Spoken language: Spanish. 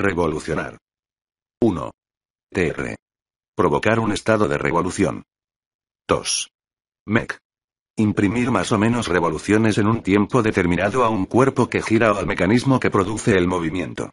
Revolucionar. 1. TR. Provocar un estado de revolución. 2. MEC. Imprimir más o menos revoluciones en un tiempo determinado a un cuerpo que gira o al mecanismo que produce el movimiento.